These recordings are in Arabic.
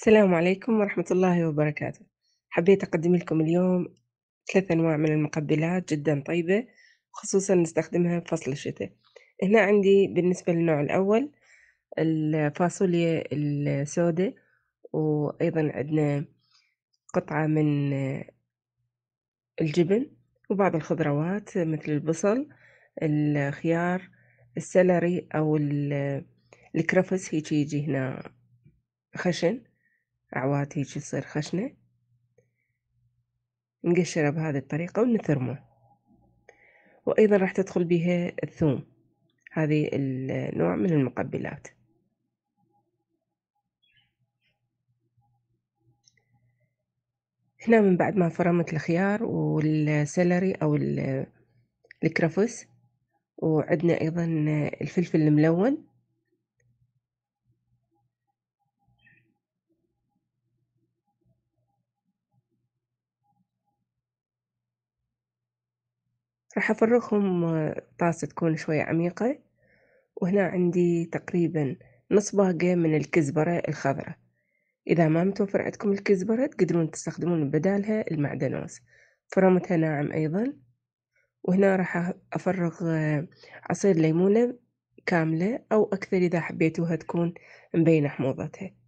السلام عليكم ورحمة الله وبركاته حبيت أقدم لكم اليوم ثلاث أنواع من المقبلات جدا طيبة خصوصا نستخدمها في فصل الشتاء هنا عندي بالنسبة للنوع الأول الفاصوليا السوداء وأيضا عندنا قطعة من الجبن وبعض الخضروات مثل البصل الخيار السلري أو الكرفس هيجي يجي هنا خشن عواد هيجي تصير خشنة نقشره بهذه الطريقة ونثرمه وأيضا راح تدخل بها الثوم هذه النوع من المقبلات هنا من بعد ما فرمت الخيار والسلري أو الكرفس وعندنا أيضا الفلفل الملون راح أفرغهم آه، طاسة تكون شوية عميقة، وهنا عندي تقريبا نص باقة من الكزبرة الخضراء إذا ما متوفر عندكم الكزبرة تقدرون تستخدمون بدالها المعدنوس، فرمتها ناعم أيضا، وهنا راح أفرغ آه، عصير ليمونة كاملة أو أكثر إذا حبيتوها تكون مبينة حموضتها.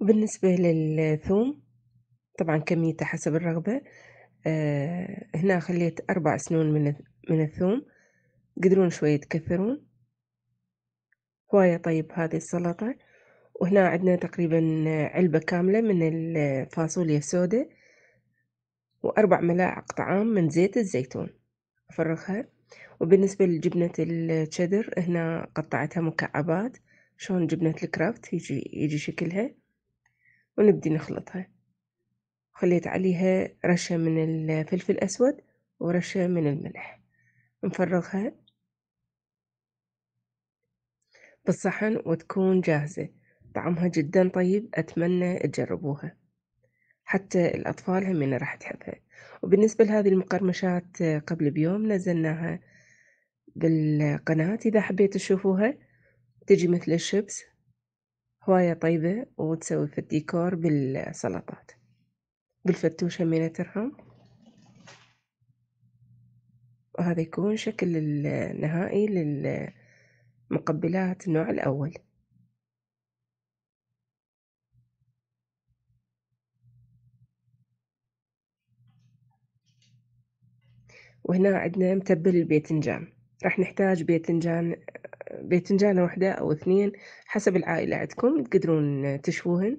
بالنسبة للثوم طبعا كميته حسب الرغبة آه، هنا خليت أربع سنون من الثوم قدرون شوية تكثرون هواية طيب هذه السلطة وهنا عندنا تقريبا علبة كاملة من الفاصوليا السوداء وأربع ملاعق طعام من زيت الزيتون أفرغها وبالنسبة لجبنة الشدر هنا قطعتها مكعبات شلون جبنة الكرافت يجي, يجي شكلها ونبدي نخلطها خليت عليها رشة من الفلفل الأسود ورشة من الملح نفرغها بالصحن وتكون جاهزة طعمها جدا طيب أتمنى تجربوها حتى الأطفال همين راح تحبها وبالنسبة لهذه المقرمشات قبل بيوم نزلناها بالقناة إذا حبيتوا تشوفوها تجي مثل الشبس هواية طيبة وتسوي في الديكور بالسلطات بالفتوشة مينة ترهم وهذا يكون شكل النهائي للمقبلات النوع الأول وهنا عندنا متبل الباذنجان راح نحتاج باذنجان باذنجانة واحدة أو اثنين حسب العائلة عندكم تقدرون تشوهن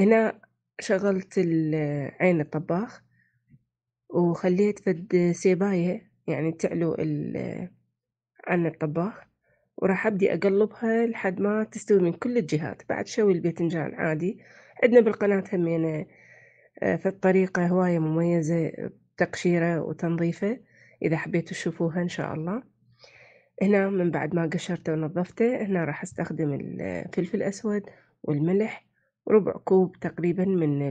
هنا شغلت عين الطباخ وخليت فد سيباية يعني تعلو عن الطباخ وراح أبدي أقلبها لحد ما تستوي من كل الجهات بعد شوي الباذنجان عادي عندنا بالقناة همينة آه، في الطريقة هواية مميزة تقشيره وتنظيفه إذا حبيتوا تشوفوها إن شاء الله هنا من بعد ما قشرته ونظفته هنا راح استخدم الفلفل الأسود والملح ربع كوب تقريبا من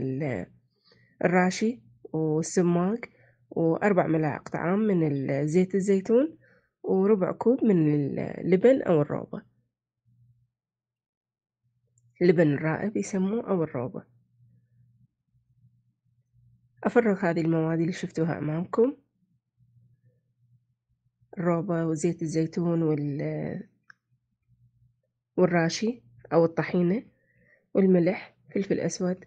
الراشي والسماق وأربع ملاعق طعام من زيت الزيتون وربع كوب من اللبن أو الروبة لبن الرائب يسموه أو الروبة أفرغ هذه المواد اللي شفتوها أمامكم الروبة وزيت الزيتون وال والراشي أو الطحينة والملح فلفل أسود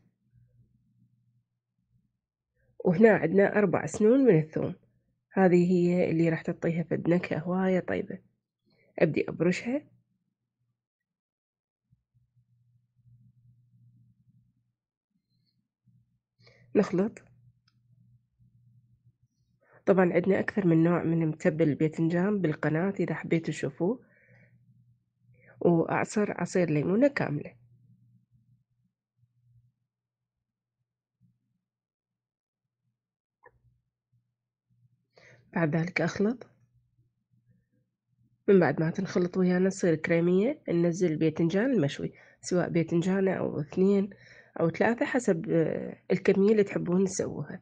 وهنا عندنا أربع سنون من الثوم هذه هي اللي راح تعطيها فد نكهة هواية طيبة أبدي أبرشها نخلط طبعًا عندنا أكثر من نوع من متبّل الباذنجان بالقناة إذا حبيت تشوفوه، وأعصر عصير ليمونة كاملة. بعد ذلك أخلط. من بعد ما تنخلط ويانا تصير كريمية ننزّل الباذنجان المشوي، سواء باذنجانة أو اثنين أو ثلاثة حسب آه، الكمية اللي تحبون تسووها.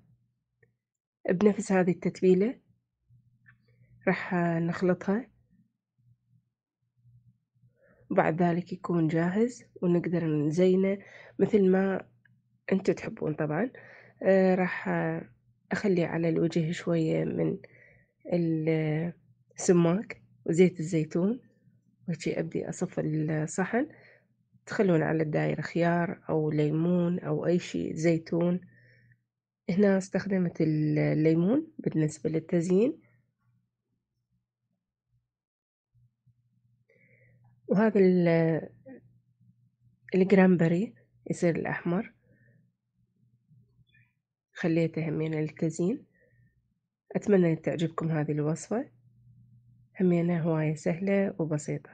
بنفس هذه التتبيلة راح نخلطها بعد ذلك يكون جاهز ونقدر نزينه مثل ما انتو تحبون طبعا آه، راح اخلي على الوجه شوية من السماك وزيت الزيتون وشي ابدي اصف الصحن تخلون على الدائرة خيار او ليمون او اي شيء زيتون هنا استخدمت الليمون بالنسبة للتزيين وهذا الجرامبري يصير الأحمر خليته همينة للتزيين أتمنى أن تعجبكم هذه الوصفة همينة هواية سهلة وبسيطة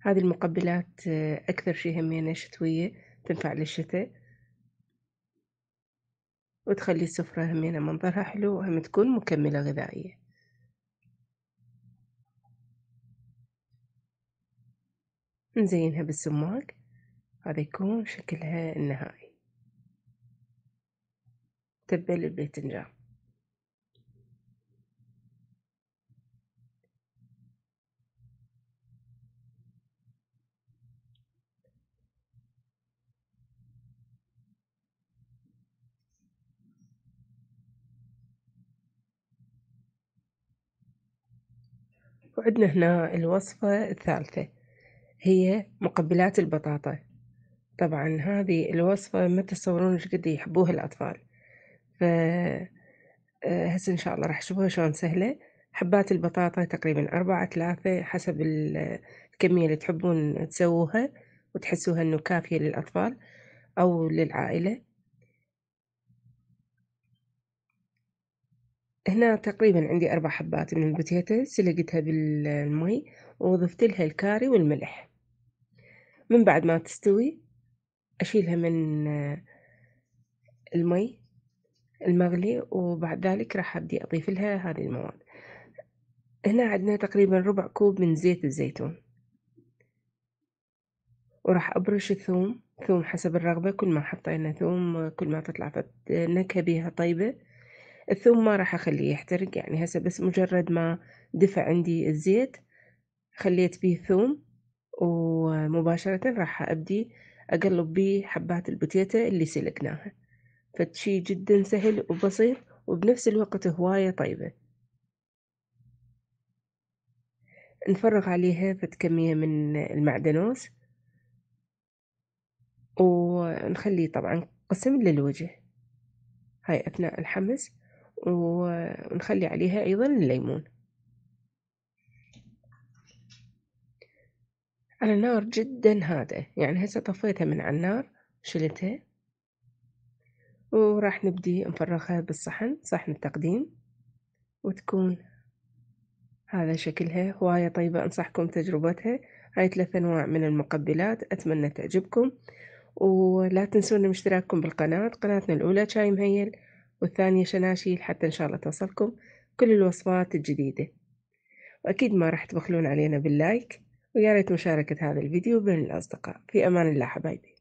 هذه المقبلات آه، أكثر شي همينة شتوية تنفع للشتاء وتخلي السفرة همينة منظرها حلو وهم تكون مكملة غذائية نزينها بالسماق هذا يكون شكلها النهائي تبل الباذنجان وعندنا هنا الوصفة الثالثة هي مقبلات البطاطا طبعا هذه الوصفة ما تتصورون ايش قد يحبوها الأطفال ف آه، هسه إن شاء الله راح تشوفوها شلون سهلة حبات البطاطا تقريبا أربعة ثلاثة حسب الكمية اللي تحبون تسووها وتحسوها إنه كافية للأطفال أو للعائلة هنا تقريبا عندي أربع حبات من البوتيتا سلقتها بالمي وضفت لها الكاري والملح من بعد ما تستوي أشيلها من آه، المي المغلي وبعد ذلك راح أبدي أضيف لها هذه المواد هنا عندنا تقريبا ربع كوب من زيت الزيتون وراح أبرش الثوم ثوم حسب الرغبة كل ما حطينا ثوم كل ما تطلع النكهة بيها طيبة الثوم ما راح أخليه يحترق يعني هسه بس مجرد ما دفع عندي الزيت خليت بيه ثوم ومباشرة راح أبدي أقلب بيه حبات البوتيتا اللي سلقناها فشي جدا سهل وبسيط وبنفس الوقت هواية طيبة نفرغ عليها فد كمية من المعدنوس ونخليه طبعا قسم للوجه هاي أثناء الحمس ونخلي عليها أيضا الليمون على نار جدا هادئة يعني هسه طفيتها من على النار شلتها وراح نبدي نفرغها بالصحن صحن التقديم وتكون هذا شكلها هواية طيبة أنصحكم تجربتها هاي ثلاث أنواع من المقبلات أتمنى تعجبكم ولا تنسون اشتراككم بالقناة قناتنا الأولى شاي مهيل والثانية شناشيل حتى إن شاء الله توصلكم كل الوصفات الجديدة وأكيد ما راح تبخلون علينا باللايك ويا ريت مشاركة هذا الفيديو بين الأصدقاء في أمان الله حبايبي